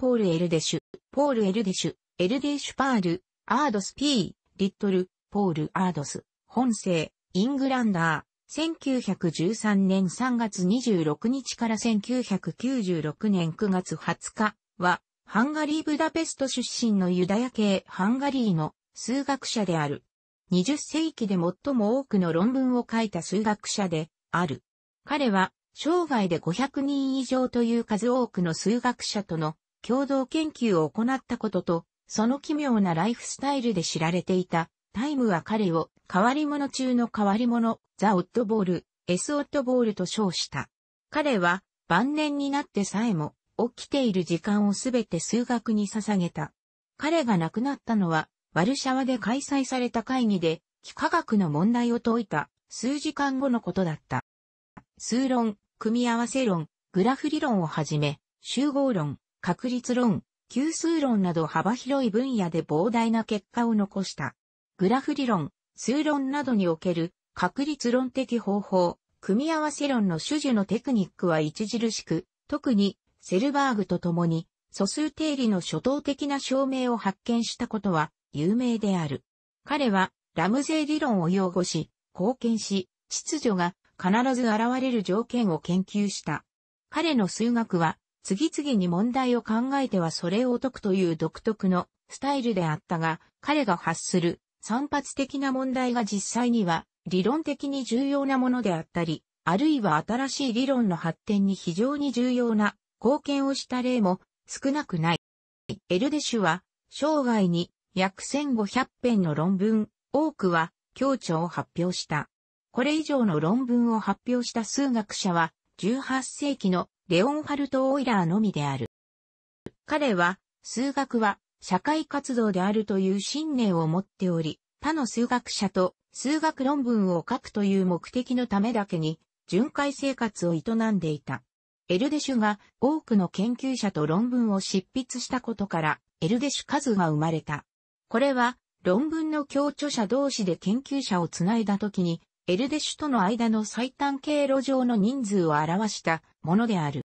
ポール・エルデシュ、ポール・エルデシュ、エルデシュパール、アードス・ピー、リットル、ポール・アードス、本生、イングランダー、1913年3月26日から1996年9月20日は、ハンガリー・ブダペスト出身のユダヤ系ハンガリーの数学者である。20世紀で最も多くの論文を書いた数学者である。彼は生涯で500人以上という数多くの数学者との共同研究を行ったことと、その奇妙なライフスタイルで知られていた、タイムは彼を、変わり者中の変わり者、ザ・オットボール、エス・オットボールと称した。彼は、晩年になってさえも、起きている時間をすべて数学に捧げた。彼が亡くなったのは、ワルシャワで開催された会議で、幾何学の問題を解いた、数時間後のことだった。数論、組み合わせ論、グラフ理論をはじめ、集合論、確率論、級数論など幅広い分野で膨大な結果を残した。グラフ理論、数論などにおける確率論的方法、組み合わせ論の種々のテクニックは著しく、特にセルバーグと共に素数定理の初等的な証明を発見したことは有名である。彼はラムゼイ理論を擁護し、貢献し、秩序が必ず現れる条件を研究した。彼の数学は次々に問題を考えてはそれを解くという独特のスタイルであったが、彼が発する散発的な問題が実際には理論的に重要なものであったり、あるいは新しい理論の発展に非常に重要な貢献をした例も少なくない。エルデシュは生涯に約1500編の論文、多くは協調を発表した。これ以上の論文を発表した数学者は18世紀のレオンハルト・オイラーのみである。彼は、数学は社会活動であるという信念を持っており、他の数学者と数学論文を書くという目的のためだけに、巡回生活を営んでいた。エルデシュが多くの研究者と論文を執筆したことから、エルデシュ数が生まれた。これは、論文の共著者同士で研究者をつないだときに、エルデシュとの間の最短経路上の人数を表したものである。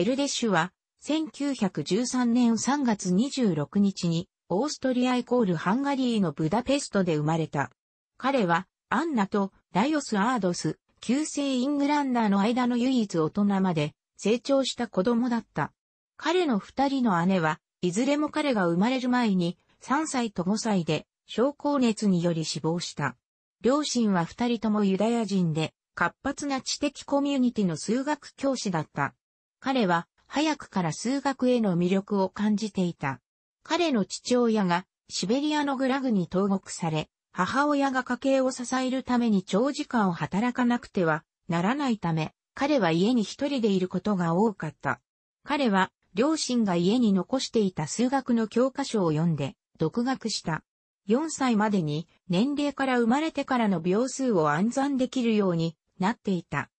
エルデッシュは、1913年3月26日に、オーストリアイコールハンガリーのブダペストで生まれた。彼は、アンナとライオス・アードス、旧姓イングランダーの間の唯一大人まで、成長した子供だった。彼の二人の姉は、いずれも彼が生まれる前に、3歳と5歳で、症候熱により死亡した。両親は二人ともユダヤ人で、活発な知的コミュニティの数学教師だった。彼は早くから数学への魅力を感じていた。彼の父親がシベリアのグラグに投獄され、母親が家計を支えるために長時間を働かなくてはならないため、彼は家に一人でいることが多かった。彼は両親が家に残していた数学の教科書を読んで独学した。4歳までに年齢から生まれてからの秒数を暗算できるようになっていた。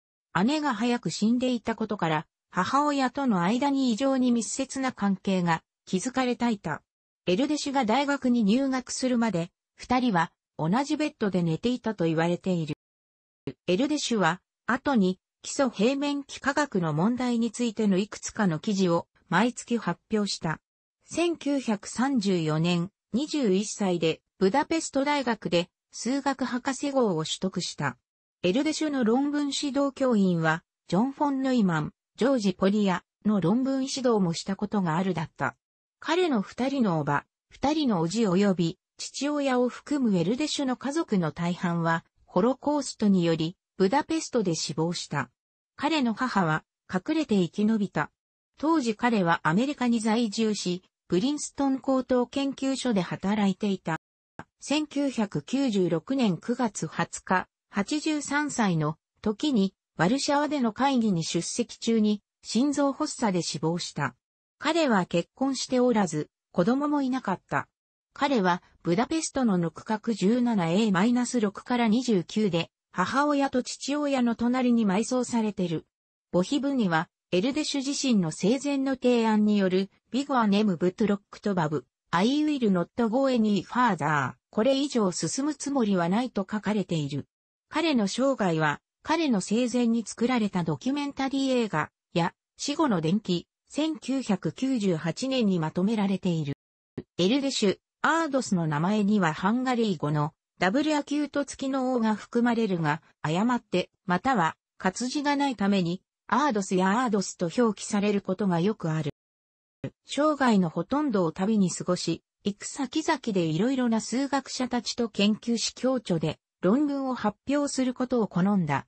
姉が早く死んでいたことから母親との間に異常に密接な関係が築かれたいた。エルデシュが大学に入学するまで、二人は同じベッドで寝ていたと言われている。エルデシュは、後に基礎平面幾何学の問題についてのいくつかの記事を毎月発表した。1934年、21歳でブダペスト大学で数学博士号を取得した。エルデシュの論文指導教員は、ジョン・フォン・ヌイマン、ジョージ・ポリアの論文指導もしたことがあるだった。彼の二人のおば、二人のおじ及び、父親を含むウェルデシュの家族の大半は、ホロコーストにより、ブダペストで死亡した。彼の母は、隠れて生き延びた。当時彼はアメリカに在住し、プリンストン高等研究所で働いていた。1996年9月20日、83歳の時にワルシャワでの会議に出席中に心臓発作で死亡した。彼は結婚しておらず、子供もいなかった。彼はブダペストの区角 17A-6 から29で母親と父親の隣に埋葬されてる。ボヒブにはエルデシュ自身の生前の提案によるビゴアネムブトロックトバブ、アイウィルノットゴエニーファーザー、これ以上進むつもりはないと書かれている。彼の生涯は彼の生前に作られたドキュメンタリー映画や死後の伝記、1998年にまとめられている。エルデシュ、アードスの名前にはハンガリー語のダブルアキュート付きの王が含まれるが、誤って、または活字がないために、アードスやアードスと表記されることがよくある。生涯のほとんどを旅に過ごし、行く先々でいろいろな数学者たちと研究し共著で論文を発表することを好んだ。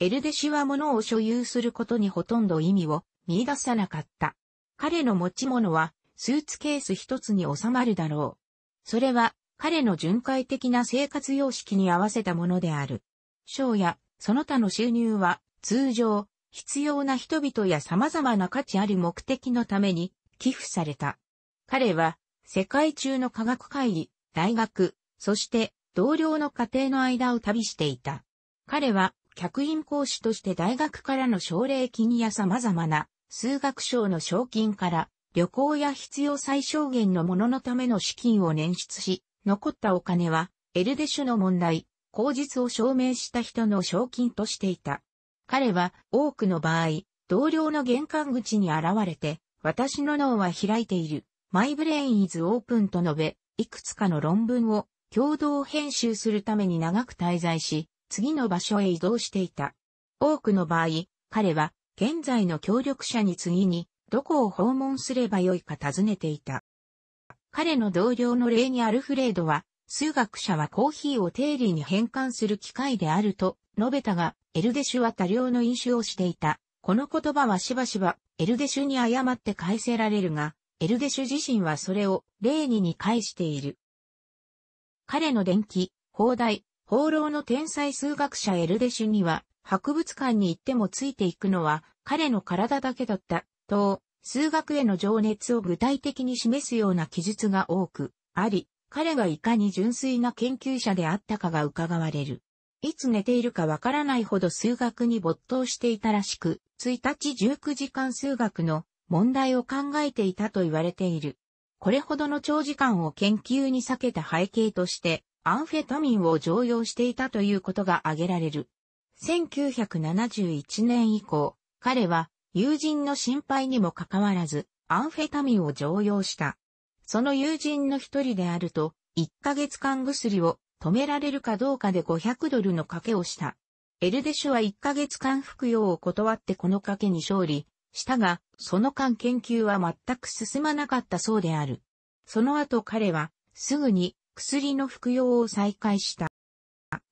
エルデシは物を所有することにほとんど意味を見出さなかった。彼の持ち物はスーツケース一つに収まるだろう。それは彼の巡回的な生活様式に合わせたものである。賞やその他の収入は通常必要な人々や様々な価値ある目的のために寄付された。彼は世界中の科学会議、大学、そして同僚の家庭の間を旅していた。彼は、客員講師として大学からの奨励金や様々な数学賞の賞金から旅行や必要最小限のもののための資金を捻出し、残ったお金はエルデシュの問題、口実を証明した人の賞金としていた。彼は多くの場合、同僚の玄関口に現れて、私の脳は開いている、My Brain is Open と述べ、いくつかの論文を共同編集するために長く滞在し、次の場所へ移動していた。多くの場合、彼は現在の協力者に次にどこを訪問すればよいか尋ねていた。彼の同僚の例にアルフレードは、数学者はコーヒーを定理に変換する機会であると述べたが、エルデシュは多量の飲酒をしていた。この言葉はしばしばエルデシュに誤って返せられるが、エルデシュ自身はそれを例にに返している。彼の伝記、放題、放浪の天才数学者エルデシュには、博物館に行ってもついていくのは彼の体だけだった、と、数学への情熱を具体的に示すような記述が多くあり、彼がいかに純粋な研究者であったかが伺われる。いつ寝ているかわからないほど数学に没頭していたらしく、1日19時間数学の問題を考えていたと言われている。これほどの長時間を研究に避けた背景として、アンフェタミンを常用していたということが挙げられる。1971年以降、彼は友人の心配にもかかわらず、アンフェタミンを常用した。その友人の一人であると、1ヶ月間薬を止められるかどうかで500ドルの賭けをした。エルデシュは1ヶ月間服用を断ってこの賭けに勝利、したが、その間研究は全く進まなかったそうである。その後彼は、すぐに薬の服用を再開した。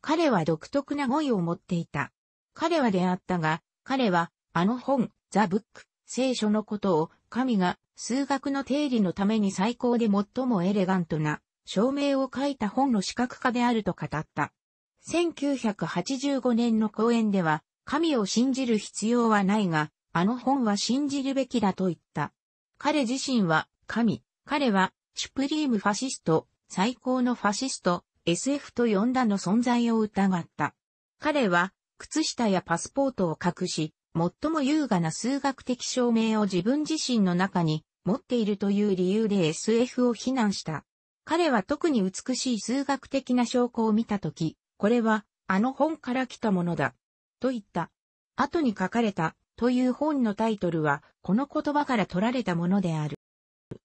彼は独特な語彙を持っていた。彼はであったが、彼は、あの本、ザ・ブック、聖書のことを、神が、数学の定理のために最高で最もエレガントな、証明を書いた本の資格家であると語った。1985年の講演では、神を信じる必要はないが、あの本は信じるべきだと言った。彼自身は神、彼はシュプリームファシスト、最高のファシスト、SF と呼んだの存在を疑った。彼は靴下やパスポートを隠し、最も優雅な数学的証明を自分自身の中に持っているという理由で SF を非難した。彼は特に美しい数学的な証拠を見たとき、これはあの本から来たものだ。と言った。後に書かれたという本のタイトルは、この言葉から取られたものである。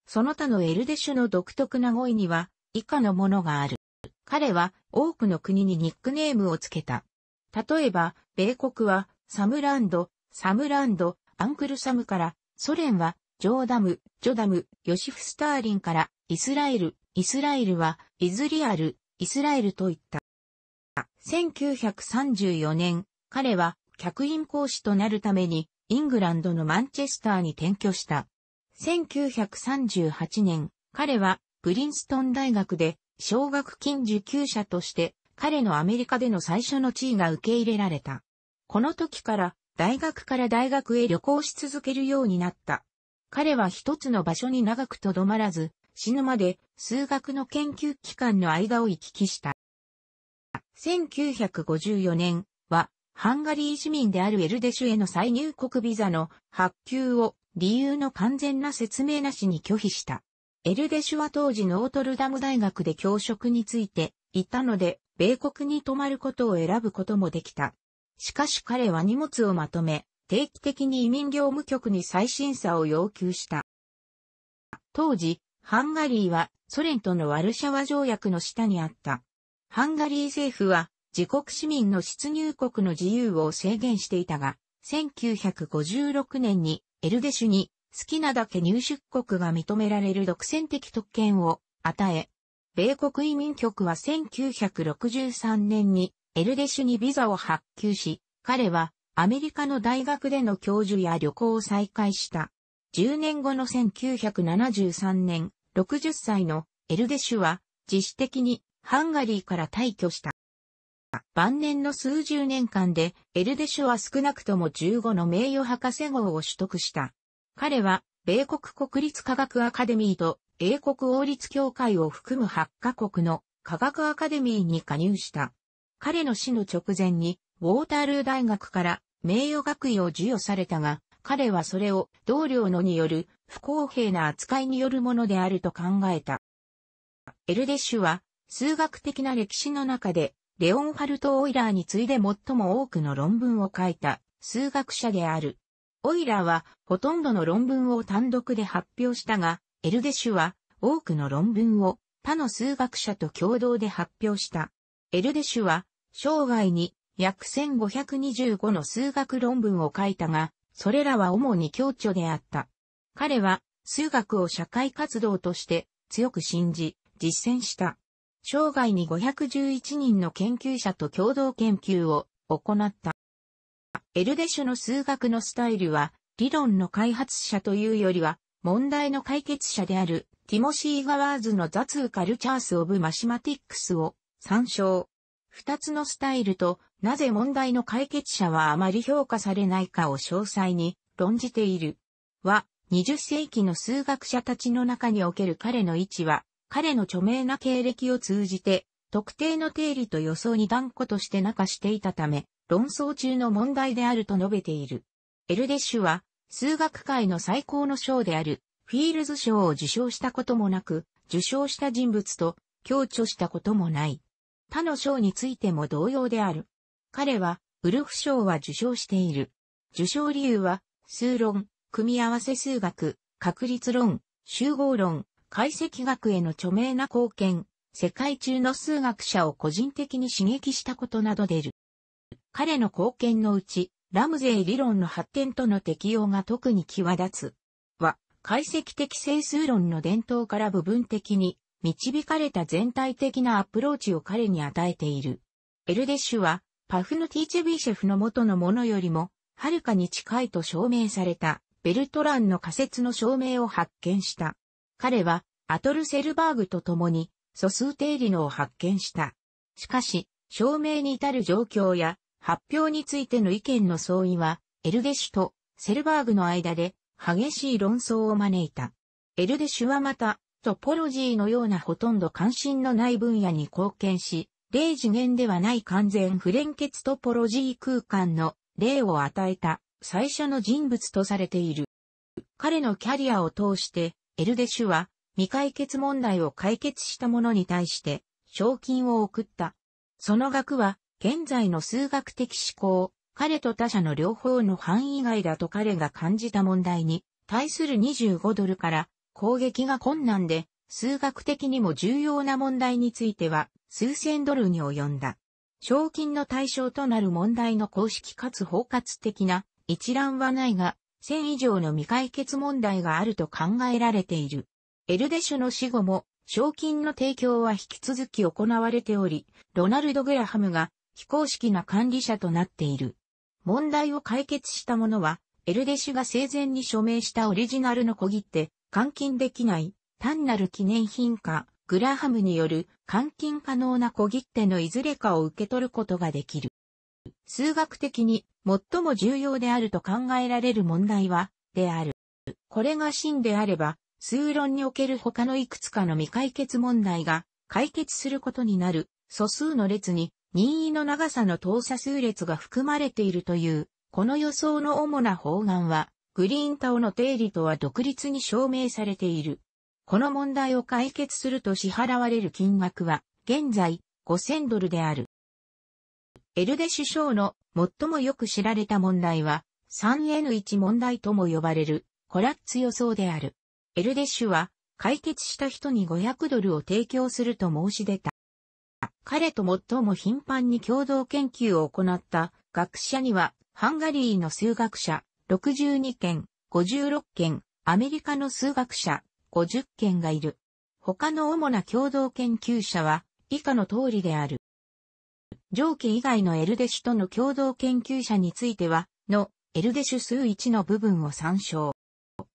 その他のエルデシュの独特な語彙には、以下のものがある。彼は多くの国にニックネームをつけた。例えば、米国はサムランド、サムランド、アンクルサムから、ソ連はジョーダム、ジョダム、ヨシフ・スターリンから、イスラエル、イスラエルはイズリアル、イスラエルといった。1934年、彼は客員講師となるために、イングランドのマンチェスターに転居した。1938年、彼はプリンストン大学で奨学金受給者として彼のアメリカでの最初の地位が受け入れられた。この時から大学から大学へ旅行し続けるようになった。彼は一つの場所に長くとどまらず、死ぬまで数学の研究機関の間を行き来した。1954年、ハンガリー市民であるエルデシュへの再入国ビザの発給を理由の完全な説明なしに拒否した。エルデシュは当時ノートルダム大学で教職についていたので、米国に泊まることを選ぶこともできた。しかし彼は荷物をまとめ、定期的に移民業務局に再審査を要求した。当時、ハンガリーはソ連とのワルシャワ条約の下にあった。ハンガリー政府は自国市民の出入国の自由を制限していたが、1956年にエルデシュに好きなだけ入出国が認められる独占的特権を与え、米国移民局は1963年にエルデシュにビザを発給し、彼はアメリカの大学での教授や旅行を再開した。10年後の1973年、60歳のエルデシュは自主的にハンガリーから退去した。晩年の数十年間で、エルデシュは少なくとも15の名誉博士号を取得した。彼は、米国国立科学アカデミーと、英国王立協会を含む8カ国の科学アカデミーに加入した。彼の死の直前に、ウォータールー大学から名誉学位を授与されたが、彼はそれを同僚のによる不公平な扱いによるものであると考えた。エルデッシュは数学的な歴史の中でレオンハルト・オイラーに次いで最も多くの論文を書いた数学者である。オイラーはほとんどの論文を単独で発表したが、エルデシュは多くの論文を他の数学者と共同で発表した。エルデシュは生涯に約1525の数学論文を書いたが、それらは主に共著であった。彼は数学を社会活動として強く信じ、実践した。生涯に511人の研究者と共同研究を行った。エルデシュの数学のスタイルは、理論の開発者というよりは、問題の解決者である、ティモシー・ガワーズの雑カルチャース・オブ・マシマティックスを参照。二つのスタイルと、なぜ問題の解決者はあまり評価されないかを詳細に論じている。は、20世紀の数学者たちの中における彼の位置は、彼の著名な経歴を通じて、特定の定理と予想に断固としてなしていたため、論争中の問題であると述べている。エルデッシュは、数学界の最高の賞である、フィールズ賞を受賞したこともなく、受賞した人物と共著したこともない。他の賞についても同様である。彼は、ウルフ賞は受賞している。受賞理由は、数論、組み合わせ数学、確率論、集合論、解析学への著名な貢献、世界中の数学者を個人的に刺激したことなど出る。彼の貢献のうち、ラムゼイ理論の発展との適用が特に際立つ。は、解析的整数論の伝統から部分的に導かれた全体的なアプローチを彼に与えている。エルデッシュは、パフのティーチェビーシェフの元のものよりも、はるかに近いと証明された、ベルトランの仮説の証明を発見した。彼はアトルセルバーグと共に素数定理のを発見した。しかし、証明に至る状況や発表についての意見の相違は、エルゲシュとセルバーグの間で激しい論争を招いた。エルデシュはまた、トポロジーのようなほとんど関心のない分野に貢献し、例次元ではない完全不連結トポロジー空間の例を与えた最初の人物とされている。彼のキャリアを通してエルデシュは未解決問題を解決した者に対して賞金を送った。その額は現在の数学的思考、彼と他者の両方の範囲外だと彼が感じた問題に対する25ドルから攻撃が困難で数学的にも重要な問題については数千ドルに及んだ。賞金の対象となる問題の公式かつ包括的な一覧はないが、1000以上の未解決問題があると考えられている。エルデシュの死後も、賞金の提供は引き続き行われており、ロナルド・グラハムが非公式な管理者となっている。問題を解決した者は、エルデシュが生前に署名したオリジナルの小切手、換金できない、単なる記念品か、グラハムによる換金可能な小切手のいずれかを受け取ることができる。数学的に最も重要であると考えられる問題は、である。これが真であれば、数論における他のいくつかの未解決問題が解決することになる素数の列に任意の長さの等差数列が含まれているという、この予想の主な方眼は、グリーンタオの定理とは独立に証明されている。この問題を解決すると支払われる金額は、現在、5000ドルである。エルデ首相の最もよく知られた問題は 3N1 問題とも呼ばれるコラッツ予想である。エルデッシュは解決した人に500ドルを提供すると申し出た。彼と最も頻繁に共同研究を行った学者にはハンガリーの数学者62件、56件、アメリカの数学者50件がいる。他の主な共同研究者は以下の通りである。上記以外のエルデシュとの共同研究者については、の、エルデシュ数1の部分を参照。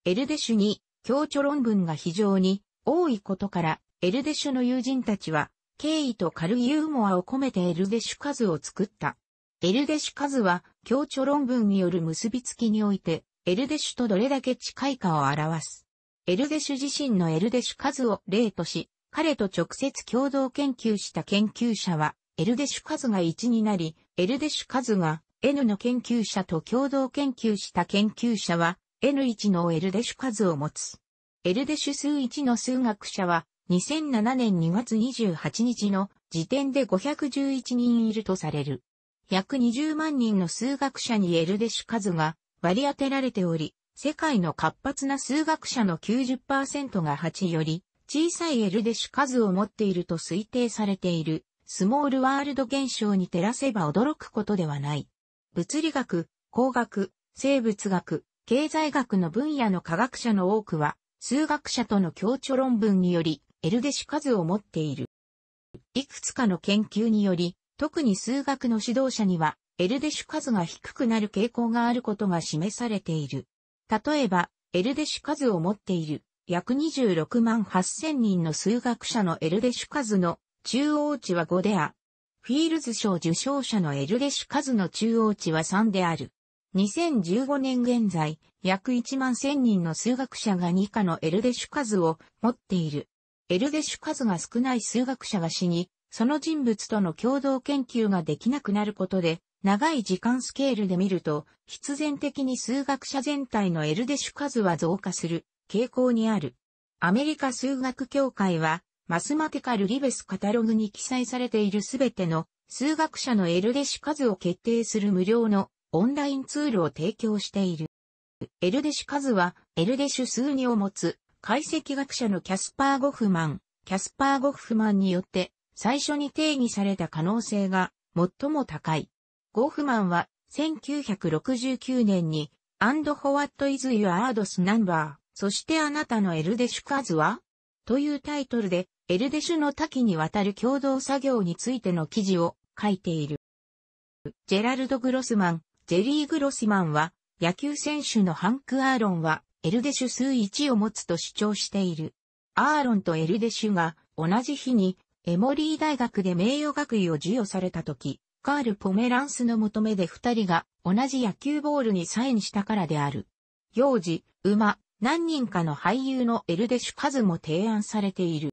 エルデシュに、強著論文が非常に多いことから、エルデシュの友人たちは、敬意と軽いユーモアを込めてエルデシュ数を作った。エルデシュ数は、強著論文による結びつきにおいて、エルデシュとどれだけ近いかを表す。エルデシュ自身のエルデシュ数を例とし、彼と直接共同研究した研究者は、エルデシュ数が1になり、エルデシュ数が N の研究者と共同研究した研究者は N1 のエルデシュ数を持つ。エルデシュ数1の数学者は2007年2月28日の時点で511人いるとされる。約20万人の数学者にエルデシュ数が割り当てられており、世界の活発な数学者の90%が8より小さいエルデシュ数を持っていると推定されているスモールワールド現象に照らせば驚くことではない。物理学、工学、生物学、経済学の分野の科学者の多くは、数学者との協調論文により、エルデシ数を持っている。いくつかの研究により、特に数学の指導者には、エルデシュ数が低くなる傾向があることが示されている。例えば、エルデシュ数を持っている約26万8000人の数学者のエルデシュ数の中央値は5であ。フィールズ賞受賞者のエルデシュ数の中央値は3である。2015年現在、約1万1000人の数学者が2下のエルデシュ数を持っている。エルデシュ数が少ない数学者が死に、その人物との共同研究ができなくなることで、長い時間スケールで見ると、必然的に数学者全体のエルデシュ数は増加する傾向にある。アメリカ数学協会は、マスマティカル・リベスカタログに記載されているすべての数学者のエルデシュ数を決定する無料のオンラインツールを提供している。エルデシュ数は、エルデシュ数2を持つ、解析学者のキャスパー・ゴフマン、キャスパー・ゴフマンによって、最初に定義された可能性が最も高い。ゴフマンは、1969年に、and what is your a r d s number? そしてあなたのエルデシュ数はというタイトルでエルデシュの多岐にわたる共同作業についての記事を書いている。ジェラルド・グロスマン、ジェリー・グロスマンは、野球選手のハンク・アーロンは、エルデシュ数1を持つと主張している。アーロンとエルデシュが、同じ日に、エモリー大学で名誉学位を授与された時、カール・ポメランスの求めで二人が、同じ野球ボールにサインしたからである。幼児、馬、何人かの俳優のエルデシュ数も提案されている。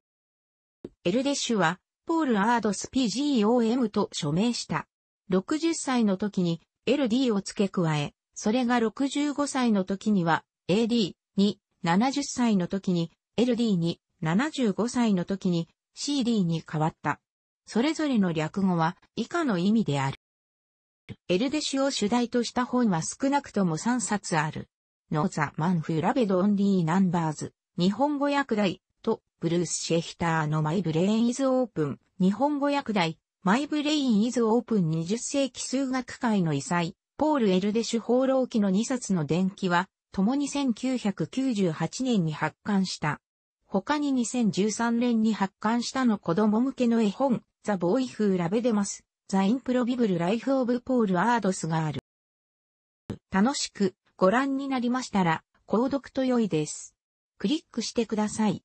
エルデッシュは、ポール・アードス PGOM と署名した。60歳の時に LD を付け加え、それが65歳の時には AD に、70歳の時に LD に、75歳の時に CD に変わった。それぞれの略語は以下の意味である。エルデシュを主題とした本は少なくとも3冊ある。ノーザ・マンフ・ラベド・オンリー・ナンバーズ。日本語訳題、ブルース・シェヒターのマイブレイン・イズ・オープン、日本語訳題、マイブレイン・イズ・オープン20世紀数学界の遺彩、ポール・エルデシュ放浪記の2冊の伝記は、共に1998年に発刊した。他に2013年に発刊したの子供向けの絵本、ザ・ボーイ・フー・ラベデマス、ザ・インプロビブル・ライフ・オブ・ポール・アードスがある。楽しくご覧になりましたら、購読と良いです。クリックしてください。